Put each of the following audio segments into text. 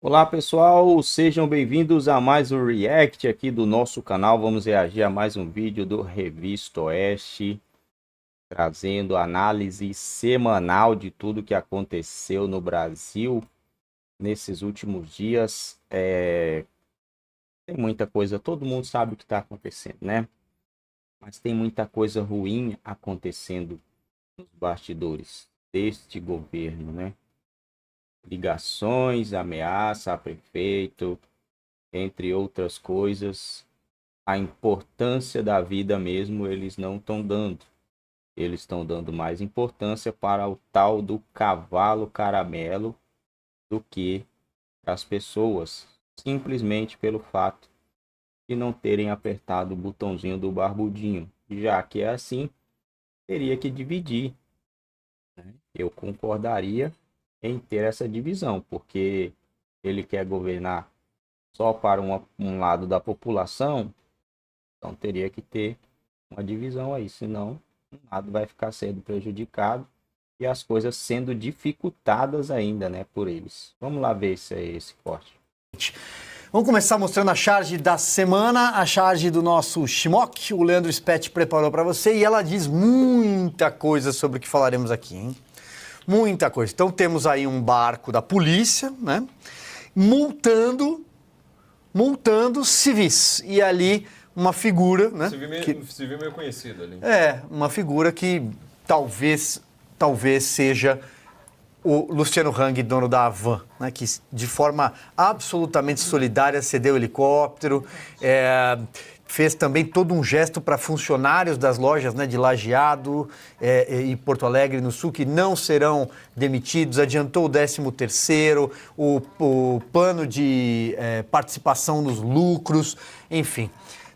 Olá pessoal, sejam bem-vindos a mais um react aqui do nosso canal. Vamos reagir a mais um vídeo do Revista Oeste, trazendo análise semanal de tudo que aconteceu no Brasil nesses últimos dias. É... Tem muita coisa, todo mundo sabe o que está acontecendo, né? Mas tem muita coisa ruim acontecendo nos bastidores deste governo, né? ligações, ameaça a prefeito, entre outras coisas. A importância da vida mesmo eles não estão dando. Eles estão dando mais importância para o tal do cavalo caramelo do que as pessoas, simplesmente pelo fato de não terem apertado o botãozinho do barbudinho. Já que é assim, teria que dividir. Né? Eu concordaria em ter essa divisão, porque ele quer governar só para uma, um lado da população, então teria que ter uma divisão aí, senão um lado vai ficar sendo prejudicado e as coisas sendo dificultadas ainda, né, por eles. Vamos lá ver esse, é esse corte. Vamos começar mostrando a charge da semana, a charge do nosso Shimok. O Leandro Spett preparou para você e ela diz muita coisa sobre o que falaremos aqui, hein? Muita coisa. Então temos aí um barco da polícia, né? Multando, multando civis. E ali uma figura, né? Civil meio, que, civil meio conhecido ali. É, uma figura que talvez, talvez seja o Luciano Hang, dono da Avan, né, que de forma absolutamente solidária cedeu o helicóptero, é, fez também todo um gesto para funcionários das lojas né, de Lajeado é, e Porto Alegre no Sul que não serão demitidos, adiantou o 13 terceiro, o, o plano de é, participação nos lucros, enfim.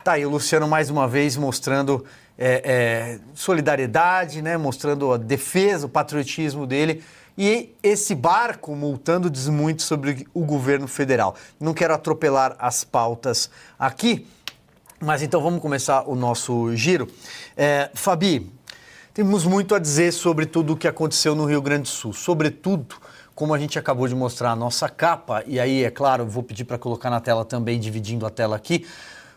Tá aí o Luciano mais uma vez mostrando é, é, solidariedade, né, mostrando a defesa, o patriotismo dele e esse barco multando diz muito sobre o governo federal. Não quero atropelar as pautas aqui, mas então vamos começar o nosso giro. É, Fabi, temos muito a dizer sobre tudo o que aconteceu no Rio Grande do Sul, sobretudo como a gente acabou de mostrar a nossa capa, e aí, é claro, vou pedir para colocar na tela também, dividindo a tela aqui,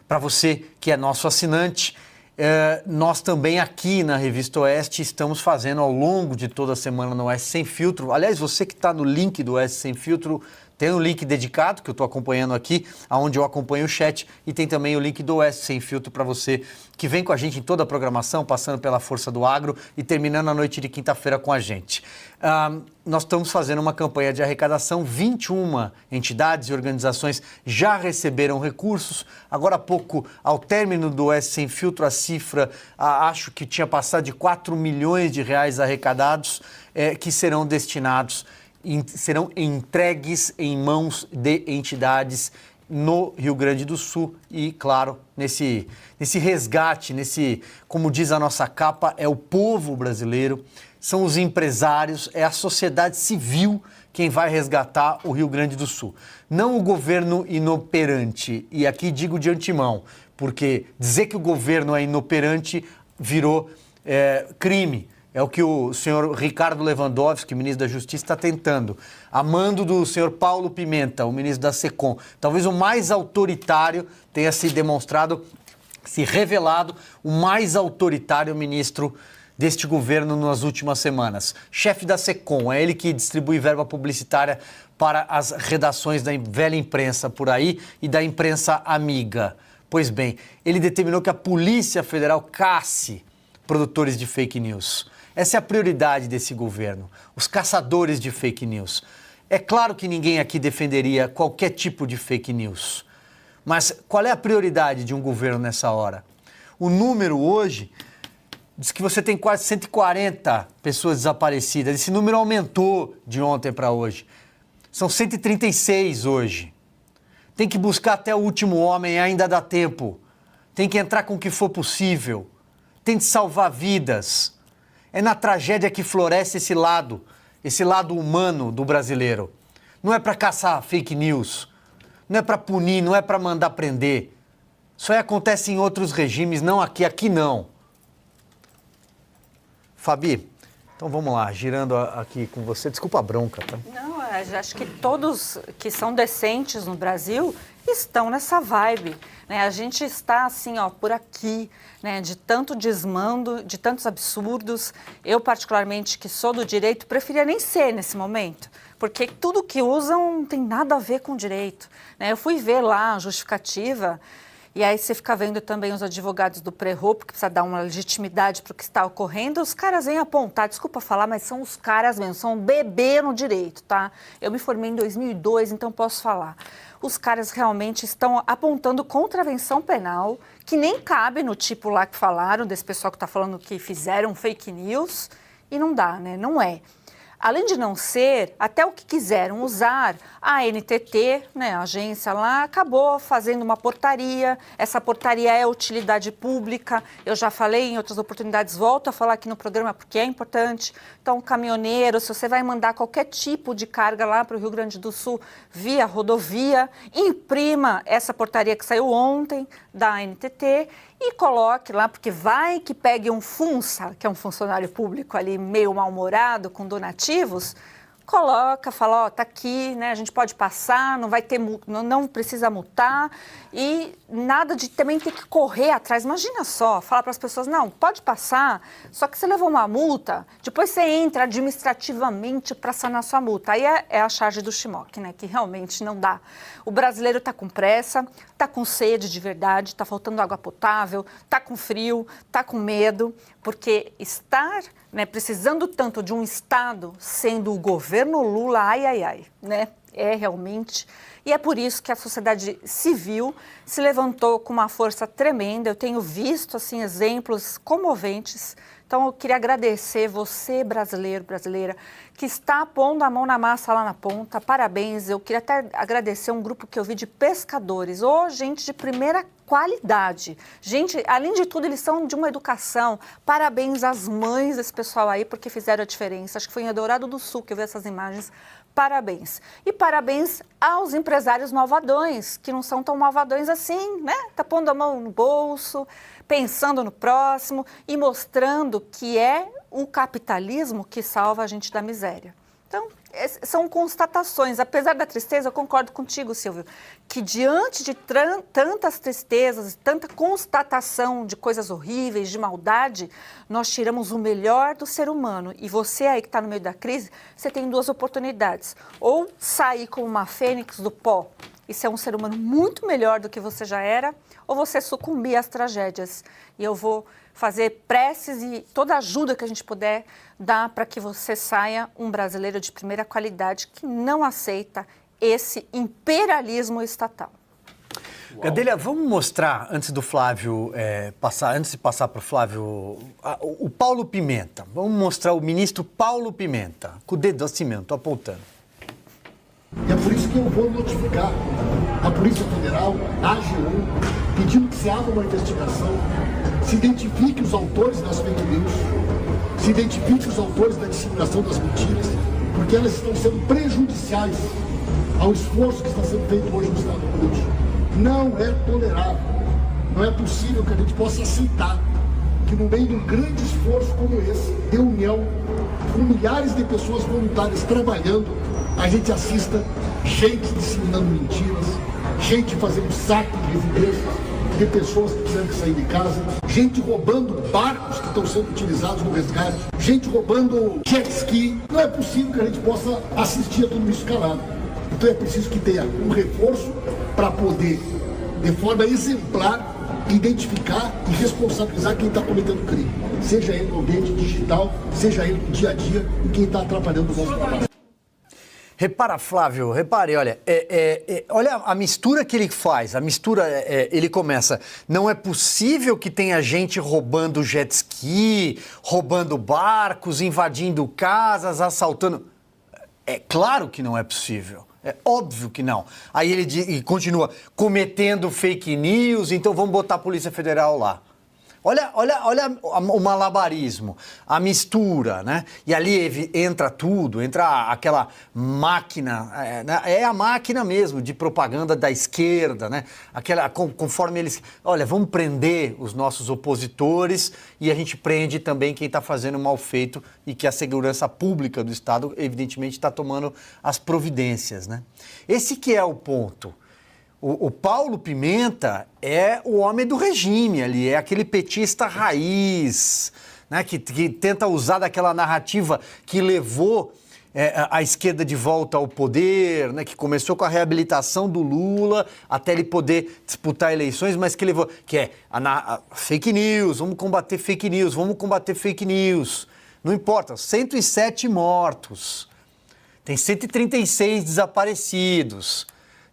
para você que é nosso assinante. É, nós também aqui na Revista Oeste estamos fazendo ao longo de toda a semana no Oeste Sem Filtro. Aliás, você que está no link do Oeste Sem Filtro, tem o um link dedicado, que eu estou acompanhando aqui, aonde eu acompanho o chat, e tem também o link do S Sem Filtro para você que vem com a gente em toda a programação, passando pela Força do Agro e terminando a noite de quinta-feira com a gente. Ah, nós estamos fazendo uma campanha de arrecadação, 21 entidades e organizações já receberam recursos. Agora há pouco, ao término do S Sem Filtro, a cifra ah, acho que tinha passado de 4 milhões de reais arrecadados, eh, que serão destinados serão entregues em mãos de entidades no Rio Grande do Sul e, claro, nesse, nesse resgate, nesse, como diz a nossa capa, é o povo brasileiro, são os empresários, é a sociedade civil quem vai resgatar o Rio Grande do Sul. Não o governo inoperante, e aqui digo de antemão, porque dizer que o governo é inoperante virou é, crime. É o que o senhor Ricardo Lewandowski, ministro da Justiça, está tentando. Amando do senhor Paulo Pimenta, o ministro da SECOM. Talvez o mais autoritário tenha se demonstrado, se revelado, o mais autoritário ministro deste governo nas últimas semanas. Chefe da SECOM, é ele que distribui verba publicitária para as redações da velha imprensa por aí e da imprensa amiga. Pois bem, ele determinou que a Polícia Federal casse produtores de fake news. Essa é a prioridade desse governo, os caçadores de fake news. É claro que ninguém aqui defenderia qualquer tipo de fake news. Mas qual é a prioridade de um governo nessa hora? O número hoje diz que você tem quase 140 pessoas desaparecidas. Esse número aumentou de ontem para hoje. São 136 hoje. Tem que buscar até o último homem, ainda dá tempo. Tem que entrar com o que for possível. Tem de salvar vidas. É na tragédia que floresce esse lado, esse lado humano do brasileiro. Não é para caçar fake news, não é para punir, não é para mandar prender. Isso aí é, acontece em outros regimes, não aqui, aqui não. Fabi, então vamos lá, girando aqui com você. Desculpa a bronca, tá? Não, é, acho que todos que são decentes no Brasil estão nessa vibe. Né? A gente está assim, ó, por aqui, né? de tanto desmando, de tantos absurdos. Eu, particularmente, que sou do direito, preferia nem ser nesse momento, porque tudo que usam não tem nada a ver com direito. Né? Eu fui ver lá a justificativa e aí você fica vendo também os advogados do pré porque que precisa dar uma legitimidade para o que está ocorrendo. Os caras vêm apontar, desculpa falar, mas são os caras mesmo, são um bebê no direito, tá? Eu me formei em 2002, então posso falar. Os caras realmente estão apontando contravenção penal, que nem cabe no tipo lá que falaram, desse pessoal que está falando que fizeram fake news, e não dá, né? Não é além de não ser, até o que quiseram usar, a NTT, né, a agência lá, acabou fazendo uma portaria. Essa portaria é utilidade pública. Eu já falei em outras oportunidades, volto a falar aqui no programa porque é importante. Então, caminhoneiro, se você vai mandar qualquer tipo de carga lá para o Rio Grande do Sul via rodovia, imprima essa portaria que saiu ontem da NTT e coloque lá, porque vai que pegue um funça, que é um funcionário público ali meio mal-humorado, com donativos, coloca, fala, ó, tá aqui, né? A gente pode passar, não vai ter, não, não precisa multar e nada de também ter que correr atrás. Imagina só, falar para as pessoas, não, pode passar, só que você levou uma multa, depois você entra administrativamente para sanar sua multa. Aí é, é a charge do Shimock, né? Que realmente não dá. O brasileiro tá com pressa, tá com sede de verdade, tá faltando água potável, tá com frio, tá com medo, porque estar né, precisando tanto de um Estado, sendo o governo Lula, ai, ai, ai, né? é realmente. E é por isso que a sociedade civil se levantou com uma força tremenda. Eu tenho visto assim exemplos comoventes. Então eu queria agradecer você, brasileiro, brasileira, que está pondo a mão na massa lá na ponta. Parabéns. Eu queria até agradecer um grupo que eu vi de pescadores, ou oh, gente de primeira qualidade. Gente, além de tudo, eles são de uma educação. Parabéns às mães desse pessoal aí, porque fizeram a diferença. Acho que foi em Eldorado do Sul que eu vi essas imagens parabéns. E parabéns aos empresários malvadões, que não são tão malvadões assim, né? Tá pondo a mão no bolso, pensando no próximo e mostrando que é o capitalismo que salva a gente da miséria. Então, é, são constatações. Apesar da tristeza, eu concordo contigo, Silvio, que diante de tantas tristezas, tanta constatação de coisas horríveis, de maldade, nós tiramos o melhor do ser humano. E você aí que está no meio da crise, você tem duas oportunidades. Ou sair como uma fênix do pó e ser um ser humano muito melhor do que você já era, ou você sucumbir às tragédias. E eu vou fazer preces e toda ajuda que a gente puder dá para que você saia um brasileiro de primeira qualidade que não aceita esse imperialismo estatal. Uau. Gadelha, vamos mostrar, antes do Flávio é, passar, antes de passar para o Flávio, a, o Paulo Pimenta. Vamos mostrar o ministro Paulo Pimenta, com o dedo assim mesmo, estou apontando. E é por isso que eu vou notificar a Polícia Federal, a AGU, pedindo que se abra uma investigação, se identifique os autores das fake news, se identifique os autores da disseminação das mentiras, porque elas estão sendo prejudiciais ao esforço que está sendo feito hoje no Estado do Rio. Não é tolerável, não é possível que a gente possa aceitar que no meio de um grande esforço como esse, de união, com milhares de pessoas voluntárias trabalhando, a gente assista gente disseminando mentiras, gente fazendo saco de residências, de pessoas que precisam sair de casa, gente roubando barcos que estão sendo utilizados no resgate, gente roubando jet ski. Não é possível que a gente possa assistir a tudo isso calado. Então é preciso que tenha um reforço para poder, de forma exemplar, identificar e responsabilizar quem está cometendo crime, seja ele no ambiente digital, seja ele no dia a dia e quem está atrapalhando o nosso trabalho. Repara, Flávio, repare, olha, é, é, é, olha a mistura que ele faz. A mistura, é, é, ele começa. Não é possível que tenha gente roubando jet ski, roubando barcos, invadindo casas, assaltando. É claro que não é possível. É óbvio que não. Aí ele diz, continua cometendo fake news, então vamos botar a Polícia Federal lá. Olha, olha, olha o malabarismo, a mistura, né? E ali entra tudo, entra aquela máquina, é, né? é, a máquina mesmo de propaganda da esquerda, né? Aquela, conforme eles. Olha, vamos prender os nossos opositores e a gente prende também quem está fazendo mal feito e que a segurança pública do Estado, evidentemente, está tomando as providências, né? Esse que é o ponto. O, o, Paulo Pimenta é o homem do regime ali, é aquele petista raiz, né, que, que tenta usar daquela narrativa que levou é, a esquerda de volta ao poder, né, que começou com a reabilitação do Lula até ele poder disputar eleições, mas que levou. que é a, a, fake news, vamos combater fake news, vamos combater fake news. Não importa, 107 mortos, tem 136 desaparecidos.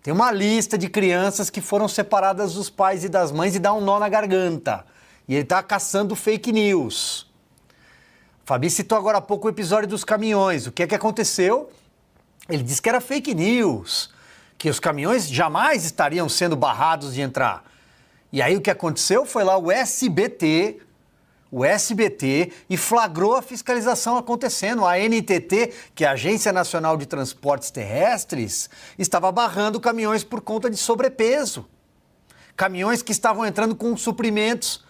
Tem uma lista de crianças que foram separadas dos pais e das mães e dá um nó na garganta. E ele está caçando fake news. Fabi citou agora há pouco o episódio dos caminhões. O que é que aconteceu? Ele disse que era fake news, que os caminhões jamais estariam sendo barrados de entrar. E aí o que aconteceu foi lá o SBT o SBT e flagrou a fiscalização acontecendo. A NTT, que é a Agência Nacional de Transportes Terrestres, estava barrando caminhões por conta de sobrepeso. Caminhões que estavam entrando com suprimentos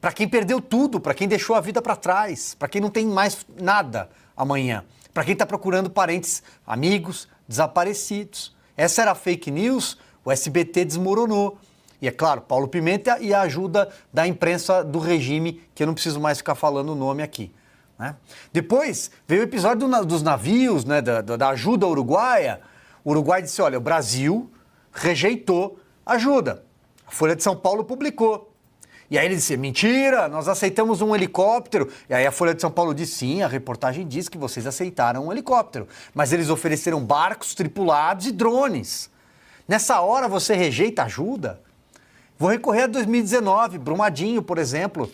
para quem perdeu tudo, para quem deixou a vida para trás, para quem não tem mais nada amanhã, para quem está procurando parentes, amigos, desaparecidos. Essa era a fake news, o SBT desmoronou. E é claro, Paulo Pimenta e a ajuda da imprensa do regime, que eu não preciso mais ficar falando o nome aqui. Né? Depois veio o episódio do, dos navios, né, da, da ajuda uruguaia. O Uruguai disse: olha, o Brasil rejeitou ajuda. A Folha de São Paulo publicou. E aí ele disse: mentira, nós aceitamos um helicóptero. E aí a Folha de São Paulo disse: sim, a reportagem diz que vocês aceitaram um helicóptero. Mas eles ofereceram barcos tripulados e drones. Nessa hora você rejeita ajuda? Vou recorrer a 2019, Brumadinho, por exemplo.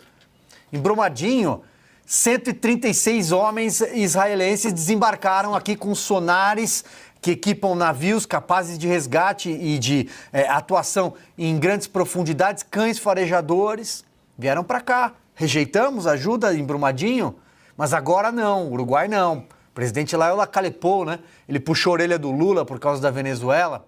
Em Brumadinho, 136 homens israelenses desembarcaram aqui com sonares que equipam navios capazes de resgate e de é, atuação em grandes profundidades, cães farejadores. Vieram para cá. Rejeitamos ajuda em Brumadinho, mas agora não, Uruguai não. O presidente lá é o né? Ele puxou a orelha do Lula por causa da Venezuela.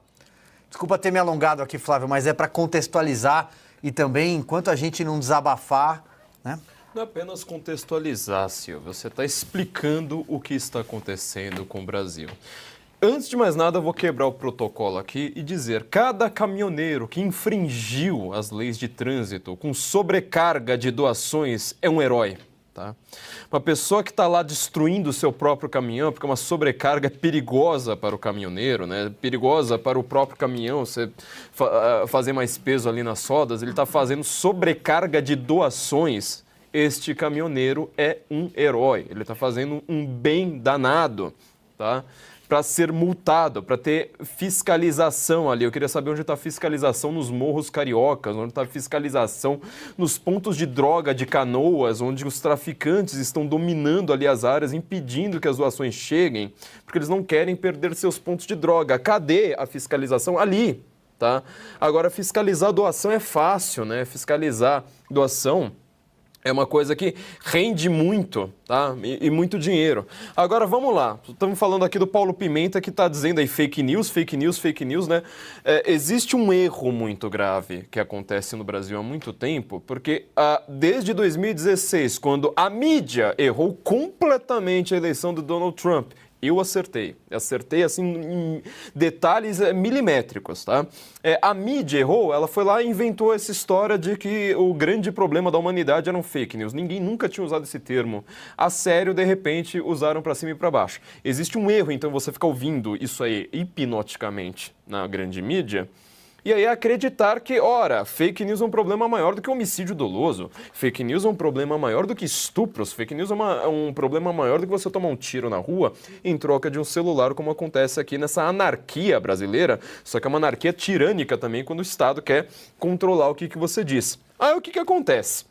Desculpa ter me alongado aqui, Flávio, mas é para contextualizar e também, enquanto a gente não desabafar, né? Não é apenas contextualizar, Silvio, você está explicando o que está acontecendo com o Brasil. Antes de mais nada, eu vou quebrar o protocolo aqui e dizer: cada caminhoneiro que infringiu as leis de trânsito com sobrecarga de doações é um herói. Tá? Uma pessoa que está lá destruindo o seu próprio caminhão, porque é uma sobrecarga é perigosa para o caminhoneiro, né? perigosa para o próprio caminhão, você fa ah, fazer mais peso ali nas rodas, ele está fazendo sobrecarga de doações. Este caminhoneiro é um herói, ele está fazendo um bem danado. Tá? para ser multado, para ter fiscalização ali. Eu queria saber onde está a fiscalização nos morros cariocas, onde está a fiscalização nos pontos de droga de canoas, onde os traficantes estão dominando ali as áreas, impedindo que as doações cheguem, porque eles não querem perder seus pontos de droga. Cadê a fiscalização? Ali, tá? Agora, fiscalizar doação é fácil, né? Fiscalizar doação é uma coisa que rende muito, tá? E, e, muito dinheiro. Agora vamos lá. Estamos falando aqui do Paulo Pimenta que está dizendo aí fake news, fake news, fake news, né? É, existe um erro muito grave que acontece no Brasil há muito tempo, porque ah, desde 2016, quando a mídia errou completamente a eleição do Donald Trump eu acertei. Acertei, assim, em detalhes eh, milimétricos, tá? É, a mídia errou, ela foi lá e inventou essa história de que o grande problema da humanidade eram fake news. Ninguém nunca tinha usado esse termo. A sério, de repente, usaram para cima e para baixo. Existe um erro, então, você fica ouvindo isso aí hipnoticamente na grande mídia e aí acreditar que, ora, fake news é um problema maior do que homicídio doloso, fake news é um problema maior do que estupros, fake news é, uma, é um problema maior do que você tomar um tiro na rua em troca de um celular, como acontece aqui nessa anarquia brasileira, só que é uma anarquia tirânica também quando o Estado quer controlar o que, que você diz. Aí o que, que acontece?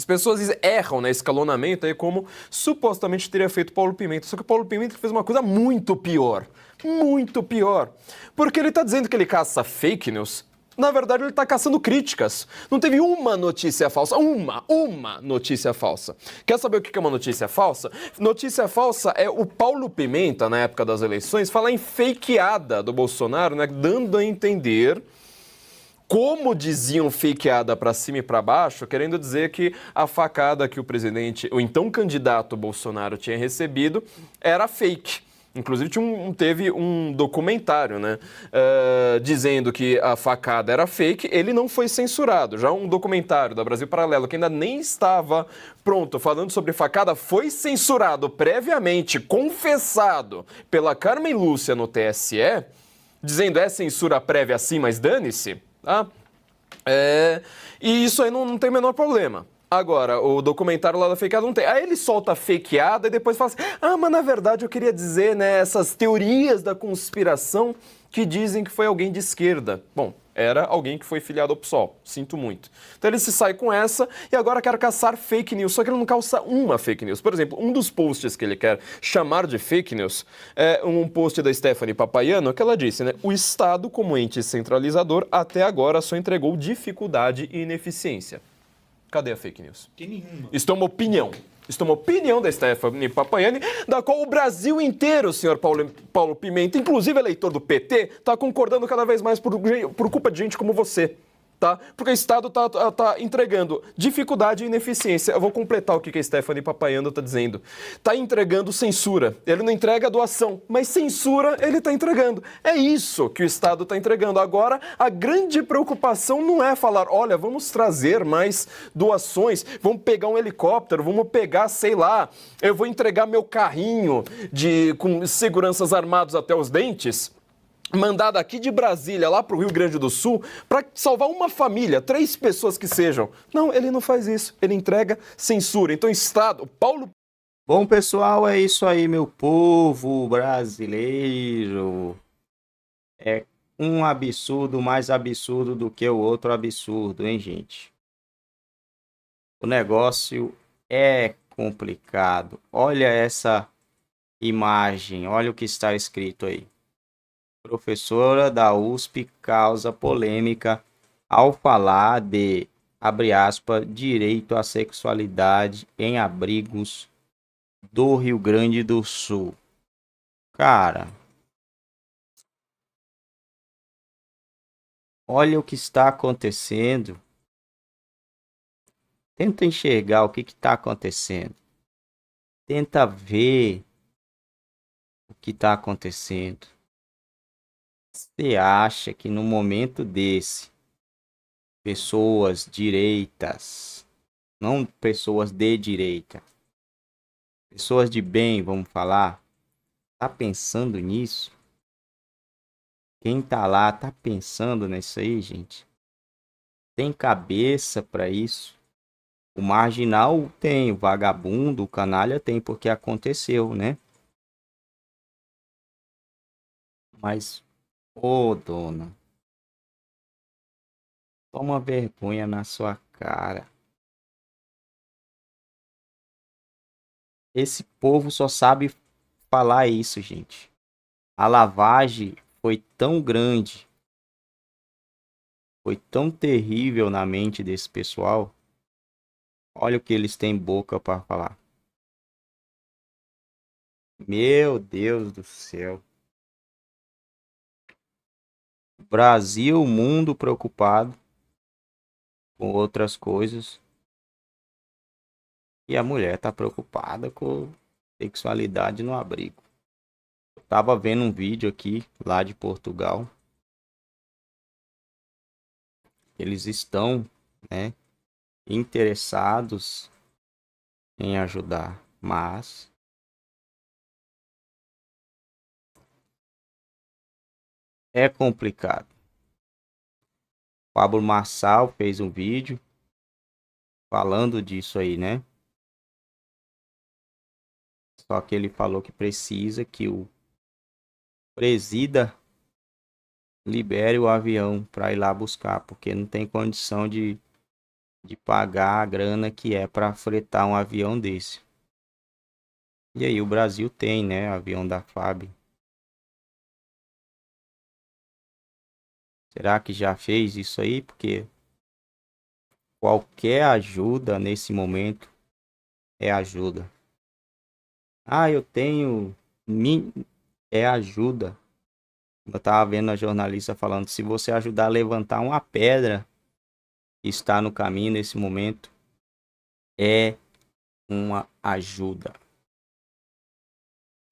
As pessoas erram, né, escalonamento aí como supostamente teria feito Paulo Pimenta, só que o Paulo Pimenta fez uma coisa muito pior, muito pior, porque ele está dizendo que ele caça fake news, na verdade, ele está caçando críticas. Não teve uma notícia falsa. Uma, uma notícia falsa. Quer saber o que é uma notícia falsa? Notícia falsa é o Paulo Pimenta, na época das eleições, falar em fakeada do Bolsonaro, né? Dando a entender como diziam fakeada para cima e para baixo, querendo dizer que a facada que o presidente, o então candidato Bolsonaro tinha recebido era fake. Inclusive, um, teve um documentário, né? Uh, dizendo que a facada era fake, ele não foi censurado. Já um documentário da Brasil Paralelo, que ainda nem estava pronto, falando sobre facada, foi censurado previamente, confessado pela Carmen Lúcia no TSE, dizendo é censura prévia sim, mas dane-se. Tá? É, e isso aí não, não tem o menor problema. Agora, o documentário lá da fakeada não tem. Aí ele solta a fakeada e depois fala assim: ah, mas na verdade eu queria dizer, né, essas teorias da conspiração que dizem que foi alguém de esquerda. Bom, era alguém que foi filiado ao PSOL. Sinto muito. Então ele se sai com essa e agora quer caçar fake news. Só que ele não calça uma fake news. Por exemplo, um dos posts que ele quer chamar de fake news é um post da Stephanie Papaiano que ela disse, né? O Estado, como ente centralizador, até agora só entregou dificuldade e ineficiência. Cadê a fake news? Tem nenhuma. Isto é uma opinião. Isto é uma opinião da Stephanie Papaiani, da qual o Brasil inteiro, senhor Paulo, Paulo Pimenta, inclusive eleitor do PT, está concordando cada vez mais por, por culpa de gente como você tá? Porque o Estado está tá, tá entregando dificuldade e ineficiência. Eu vou completar o que, que a Stephanie Papaiano está dizendo. Está entregando censura. Ele não entrega doação, mas censura ele está entregando. É isso que o Estado está entregando. Agora, a grande preocupação não é falar, olha, vamos trazer mais doações, vamos pegar um helicóptero, vamos pegar, sei lá, eu vou entregar meu carrinho de com seguranças armados até os dentes mandada aqui de Brasília lá para o Rio Grande do Sul para salvar uma família, três pessoas que sejam. Não, ele não faz isso. Ele entrega censura. Então, Estado, Paulo. Bom, pessoal, é isso aí, meu povo brasileiro. É um absurdo mais absurdo do que o outro absurdo, hein, gente? O negócio é complicado. Olha essa imagem, olha o que está escrito aí. Professora da USP causa polêmica ao falar de, abre aspas, direito à sexualidade em abrigos do Rio Grande do Sul. Cara, olha o que está acontecendo. Tenta enxergar o que está acontecendo. Tenta ver o que está acontecendo. Você acha que no momento desse, pessoas direitas, não pessoas de direita, pessoas de bem, vamos falar, tá pensando nisso? Quem tá lá tá pensando nisso aí, gente? Tem cabeça para isso? O marginal tem, o vagabundo, o canalha tem, porque aconteceu, né? Mas Ô, oh, dona. Toma vergonha na sua cara. Esse povo só sabe falar isso, gente. A lavagem foi tão grande, foi tão terrível na mente desse pessoal. Olha o que eles têm boca para falar. Meu Deus do céu. Brasil, mundo preocupado com outras coisas. E a mulher tá preocupada com sexualidade no abrigo. Eu tava vendo um vídeo aqui lá de Portugal. Eles estão, né, interessados em ajudar, mas é complicado. Pablo Marçal fez um vídeo falando disso aí, né? Só que ele falou que precisa que o presida libere o avião para ir lá buscar, porque não tem condição de, de pagar a grana que é para fretar um avião desse. E aí o Brasil tem, né, avião da FAB. Será que já fez isso aí? Porque qualquer ajuda nesse momento é ajuda. Ah, eu tenho. É ajuda. Eu estava vendo a jornalista falando: se você ajudar a levantar uma pedra que está no caminho nesse momento, é uma ajuda.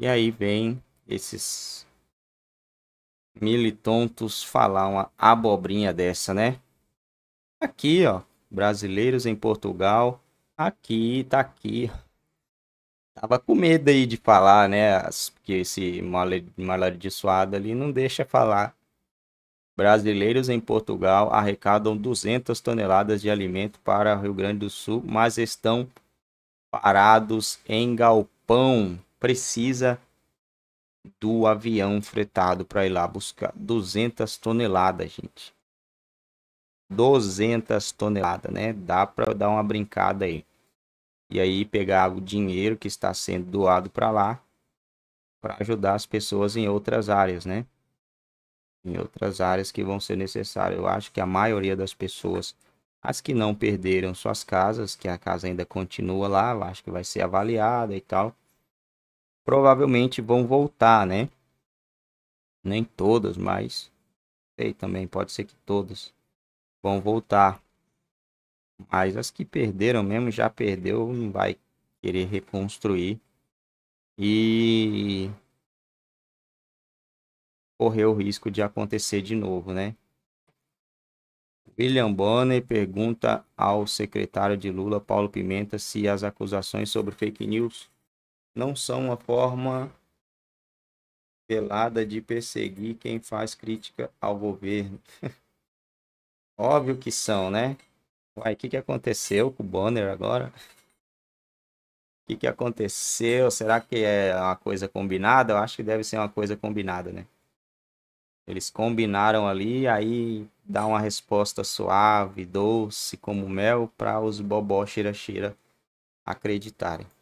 E aí vem esses militontos falar uma abobrinha dessa, né? Aqui, ó, brasileiros em Portugal, aqui, tá aqui. Tava com medo aí de falar, né? Porque esse maledicioado ali não deixa falar. Brasileiros em Portugal arrecadam 200 toneladas de alimento para Rio Grande do Sul, mas estão parados em galpão. Precisa do avião fretado para ir lá buscar 200 toneladas, gente. 200 toneladas, né? Dá para dar uma brincada aí. E aí pegar o dinheiro que está sendo doado para lá para ajudar as pessoas em outras áreas, né? Em outras áreas que vão ser necessárias. Eu acho que a maioria das pessoas, as que não perderam suas casas, que a casa ainda continua lá, eu acho que vai ser avaliada e tal provavelmente vão voltar, né? Nem todas, mas sei também, pode ser que todas vão voltar. Mas as que perderam mesmo, já perdeu, não vai querer reconstruir. E correr o risco de acontecer de novo, né? William Bonner pergunta ao secretário de Lula, Paulo Pimenta, se as acusações sobre fake news não são uma forma velada de perseguir quem faz crítica ao governo. Óbvio que são, né? Uai, o que, que aconteceu com o Bonner agora? O que, que aconteceu? Será que é uma coisa combinada? Eu acho que deve ser uma coisa combinada, né? Eles combinaram ali, aí dá uma resposta suave, doce como mel para os bobó cheira acreditarem.